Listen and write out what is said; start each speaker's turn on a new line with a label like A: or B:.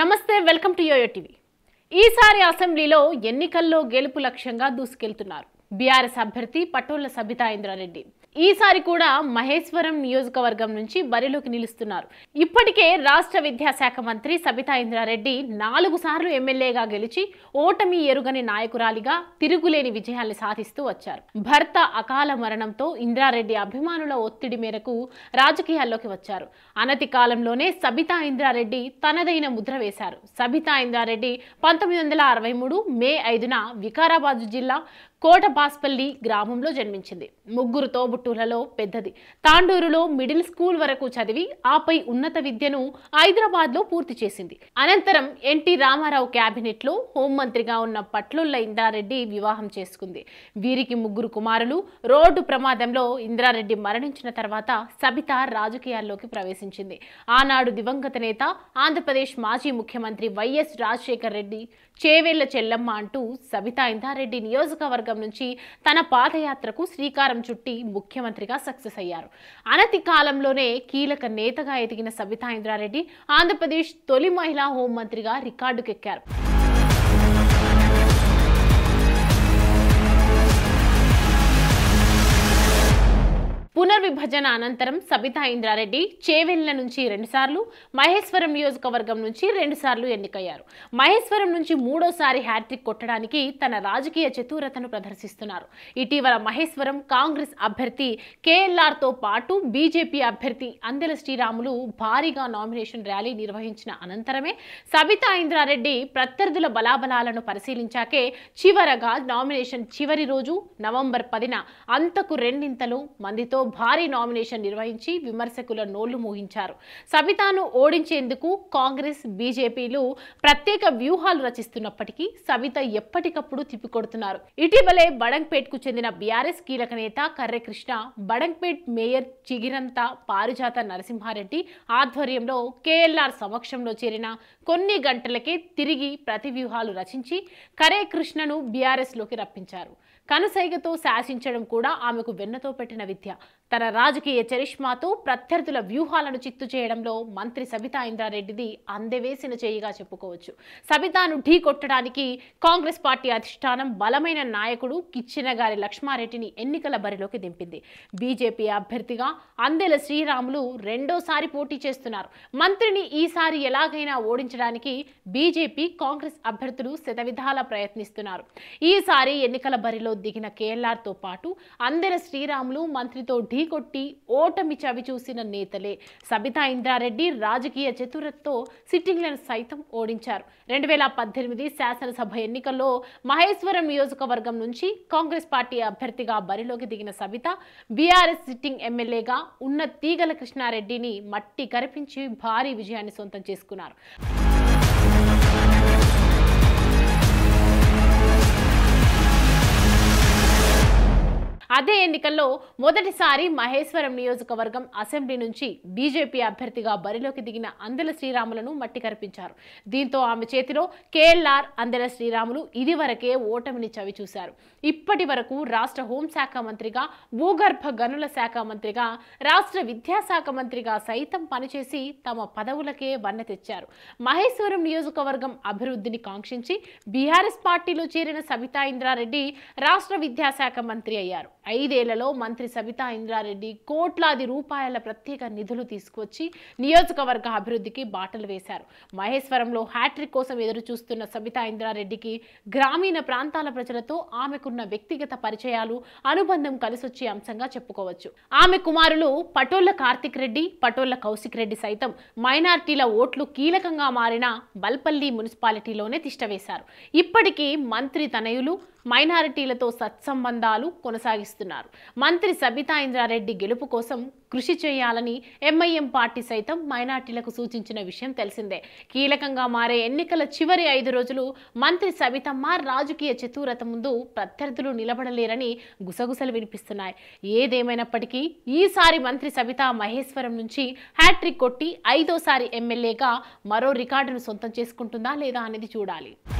A: నమస్తే welcome to yo-yo TV ఈసారి అసెంబ్లీలో ఎన్నికల్లో గెలుపు లక్ష్యంగా దూసుకెళ్తున్నారు బీఆర్ఎస్ అభ్యర్థి పటోళ్ల సబితా ఇంద్రారెడ్డి ఈసారి కూడా మహేశ్వరం నియోజకవర్గం నుంచి బరిలోకి నిలుస్తున్నారు ఇప్పటికే రాష్ట్ర విద్యాశాఖ మంత్రి సబితా ఇంద్రారెడ్డి నాలుగు సార్లు ఎమ్మెల్యేగా గెలిచి ఓటమి ఎరుగని నాయకురాలిగా తిరుగులేని విజయాన్ని సాధిస్తూ వచ్చారు భర్త అకాల మరణంతో ఇంద్రారెడ్డి అభిమానుల ఒత్తిడి మేరకు రాజకీయాల్లోకి వచ్చారు అనతి కాలంలోనే సబితా ఇంద్రారెడ్డి తనదైన ముద్ర వేశారు సబితా ఇంద్రారెడ్డి పంతొమ్మిది వందల అరవై మూడు మే ఐదున వికారాబాదు జిల్లా కోట బాస్పల్లి గ్రామంలో జన్మించింది ముగ్గురు తోబుట్టు కొట్టులలో పెద్దది తాండూరులో మిడిల్ స్కూల్ వరకు చదివి ఆపై ఉన్నత విద్యను హైదరాబాద్లో పూర్తి చేసింది అనంతరం ఎన్టీ రామారావు క్యాబినెట్లో హోంమంత్రిగా ఉన్న పట్లుల్ల ఇంద్రారెడ్డి వివాహం చేసుకుంది వీరికి ముగ్గురు కుమారులు రోడ్డు ప్రమాదంలో ఇంద్రారెడ్డి మరణించిన తర్వాత సబిత రాజకీయాల్లోకి ప్రవేశించింది ఆనాడు దివంగత నేత ఆంధ్రప్రదేశ్ మాజీ ముఖ్యమంత్రి వైఎస్ రాజశేఖర్ రెడ్డి చేవేళ్ల చెల్లమ్మ అంటూ సబితా ఇందారెడ్డి నియోజకవర్గం నుంచి తన పాదయాత్రకు శ్రీకారం చుట్టి ముఖ్య ముఖ్యమంత్రిగా సక్సెస్ అయ్యారు అనతి కాలంలోనే కీలక నేతగా ఎదిగిన సబితా ఇంద్రారెడ్డి ఆంధ్రప్రదేశ్ తొలి మహిళా హోంమంత్రిగా రికార్డుకెక్కారు పునర్విభజన అనంతరం సబితా ఇంద్రారెడ్డి చేవెళ్ల నుంచి రెండుసార్లు మహేశ్వరం నియోజకవర్గం నుంచి రెండుసార్లు ఎన్నికయ్యారు మహేశ్వరం నుంచి మూడోసారి హ్యాట్రిక్ కొట్టడానికి తన రాజకీయ చతురతను ప్రదర్శిస్తున్నారు ఇటీవల మహేశ్వరం కాంగ్రెస్ అభ్యర్థి కేఎల్ఆర్తో పాటు బీజేపీ అభ్యర్థి అందెల శ్రీరాములు భారీగా నామినేషన్ ర్యాలీ నిర్వహించిన అనంతరమే సబితా ఇంద్రారెడ్డి ప్రత్యర్థుల బలాబలాలను పరిశీలించాకే చివరగా నామినేషన్ చివరి రోజు నవంబర్ పదిన అంతకు రెండింతలు మందితో భారీ నామినేషన్ నిర్వహించి విమర్శకుల నోళ్లు మోహించారు సబితాను ఓడించేందుకు కాంగ్రెస్ బీజేపీలు ప్రత్యేక వ్యూహాలు రచిస్తున్నప్పటికీ సబిత ఎప్పటికప్పుడు తిప్పికొడుతున్నారు ఇటీవలే బడంగ్పేట్కు చెందిన బీఆర్ఎస్ కీలక నేత కర్రెకృష్ణ బడంగ్పేట్ మేయర్ చిగిరంత పారిజాత నరసింహారెడ్డి ఆధ్వర్యంలో కేఎల్ఆర్ సమక్షంలో చేరిన కొన్ని గంటలకే తిరిగి ప్రతి వ్యూహాలు రచించి కరే కృష్ణను బీఆర్ఎస్లోకి రప్పించారు కనసైగతో శాసించడం కూడా ఆమెకు వెన్నతో పెట్టిన విద్య తన రాజకీయ చరిష్మాతో ప్రత్యర్థుల వ్యూహాలను చిత్తు చేయడంలో మంత్రి సబితా ఇంద్రారెడ్డిది అందవేసిన చేయిగా చెప్పుకోవచ్చు సబితాను ఢీ కొట్టడానికి కాంగ్రెస్ పార్టీ అధిష్టానం బలమైన నాయకుడు కిచ్చిన గారి లక్ష్మారెడ్డిని ఎన్నికల బరిలోకి దింపింది బీజేపీ అభ్యర్థిగా అందెల శ్రీరాములు రెండోసారి పోటీ చేస్తున్నారు మంత్రిని ఈసారి ఎలాగైనా ఓడించడానికి బీజేపీ కాంగ్రెస్ అభ్యర్థులు శతవిధాల ప్రయత్నిస్తున్నారు ఈసారి ఎన్నికల బరిలో దిగిన కేఎల్ఆర్తో పాటు అందర శ్రీరాములు మంత్రితో ఢీకొట్టి ఓటమి చవి చూసిన నేతలే సబితా ఇంద్రారెడ్డి రాజకీయ చతురతతో సిట్టింగ్లను సైతం ఓడించారు రెండు వేల పద్దెనిమిది శాసనసభ ఎన్నికల్లో మహేశ్వరం నియోజకవర్గం నుంచి కాంగ్రెస్ పార్టీ అభ్యర్థిగా బరిలోకి దిగిన సబిత బీఆర్ఎస్ సిట్టింగ్ ఎమ్మెల్యేగా ఉన్న తీగల కృష్ణారెడ్డిని మట్టి కరిపించి భారీ విజయాన్ని సొంతం చేసుకున్నారు అదే ఎన్నికల్లో మొదటిసారి మహేశ్వరం నియోజకవర్గం అసెంబ్లీ నుంచి బీజేపీ అభ్యర్థిగా బరిలోకి దిగిన అందల శ్రీరాములను మట్టి కరిపించారు దీంతో ఆమె చేతిలో కేఎల్ఆర్ అందల శ్రీరాములు ఇదివరకే ఓటమిని చవిచూశారు ఇప్పటి వరకు రాష్ట్ర హోంశాఖ మంత్రిగా భూగర్భ గనుల శాఖ మంత్రిగా రాష్ట్ర విద్యాశాఖ మంత్రిగా సైతం పనిచేసి తమ పదవులకే వన్నె తెచ్చారు మహేశ్వరం నియోజకవర్గం అభివృద్ధిని కాంక్షించి బీఆర్ఎస్ పార్టీలో చేరిన సబితా ఇంద్రారెడ్డి రాష్ట్ర విద్యాశాఖ మంత్రి అయ్యారు ఐదేళ్లలో మంత్రి సబితా ఇంద్రారెడ్డి కోట్లాది రూపాయల ప్రత్యేక నిధులు తీసుకొచ్చి నియోజకవర్గ అభివృద్ధికి బాటలు వేశారు మహేశ్వరంలో హ్యాట్రిక్ కోసం ఎదురు చూస్తున్న సబితా ఇంద్రారెడ్డికి గ్రామీణ ప్రాంతాల ప్రజలతో ఆమెకున్న వ్యక్తిగత పరిచయాలు అనుబంధం కలిసొచ్చే అంశంగా చెప్పుకోవచ్చు ఆమె కుమారులు పటోళ్ల కార్తిక్ రెడ్డి పటోళ్ల కౌశిక్ రెడ్డి సైతం మైనార్టీల ఓట్లు కీలకంగా మారిన బల్పల్లి మున్సిపాలిటీలోనే తిష్టవేశారు ఇప్పటికీ మంత్రి తనయులు మైనారిటీలతో సత్సంబంధాలు కొనసాగిస్తున్నారు మంత్రి సబితా ఇంద్రారెడ్డి గెలుపు కోసం కృషి చేయాలని ఎంఐఎం పార్టీ సైతం మైనార్టీలకు సూచించిన విషయం తెలిసిందే కీలకంగా మారే ఎన్నికల చివరి ఐదు రోజులు మంత్రి సబితమ్మ రాజకీయ చతురత ముందు ప్రత్యర్థులు నిలబడలేరని గుసగుసలు వినిపిస్తున్నాయి ఏదేమైనప్పటికీ ఈసారి మంత్రి సబితా మహేశ్వరం నుంచి హ్యాట్రిక్ కొట్టి ఐదోసారి ఎమ్మెల్యేగా మరో రికార్డును సొంతం చేసుకుంటుందా లేదా అనేది చూడాలి